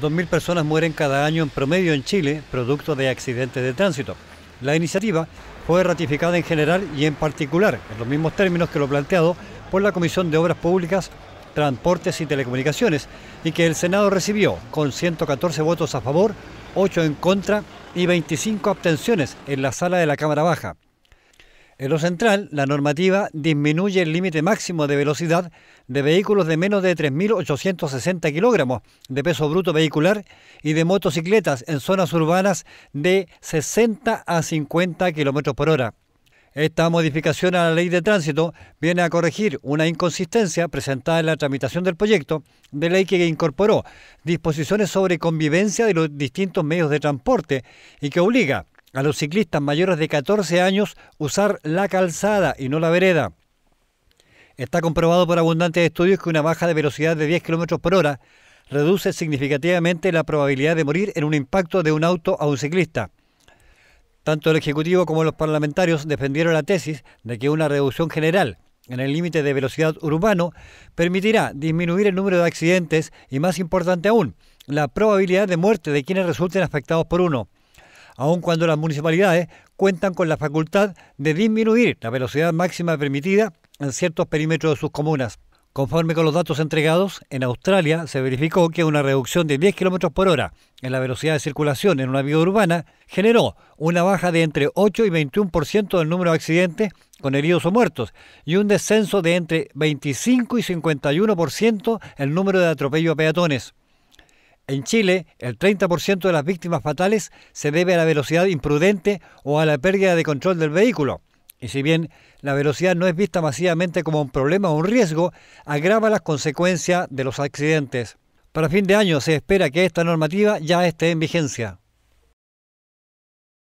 2.000 personas mueren cada año en promedio en Chile producto de accidentes de tránsito. La iniciativa fue ratificada en general y en particular, en los mismos términos que lo planteado, por la Comisión de Obras Públicas, Transportes y Telecomunicaciones, y que el Senado recibió con 114 votos a favor, 8 en contra y 25 abstenciones en la sala de la Cámara Baja. En lo central, la normativa disminuye el límite máximo de velocidad de vehículos de menos de 3.860 kilogramos de peso bruto vehicular y de motocicletas en zonas urbanas de 60 a 50 kilómetros por hora. Esta modificación a la ley de tránsito viene a corregir una inconsistencia presentada en la tramitación del proyecto de ley que incorporó disposiciones sobre convivencia de los distintos medios de transporte y que obliga a los ciclistas mayores de 14 años usar la calzada y no la vereda. Está comprobado por abundantes estudios que una baja de velocidad de 10 km por hora reduce significativamente la probabilidad de morir en un impacto de un auto a un ciclista. Tanto el Ejecutivo como los parlamentarios defendieron la tesis de que una reducción general en el límite de velocidad urbano permitirá disminuir el número de accidentes y, más importante aún, la probabilidad de muerte de quienes resulten afectados por uno aun cuando las municipalidades cuentan con la facultad de disminuir la velocidad máxima permitida en ciertos perímetros de sus comunas. Conforme con los datos entregados, en Australia se verificó que una reducción de 10 km por hora en la velocidad de circulación en una vía urbana generó una baja de entre 8 y 21% del número de accidentes con heridos o muertos y un descenso de entre 25 y 51% el número de atropellos a peatones. En Chile, el 30% de las víctimas fatales se debe a la velocidad imprudente o a la pérdida de control del vehículo. Y si bien la velocidad no es vista masivamente como un problema o un riesgo, agrava las consecuencias de los accidentes. Para fin de año se espera que esta normativa ya esté en vigencia.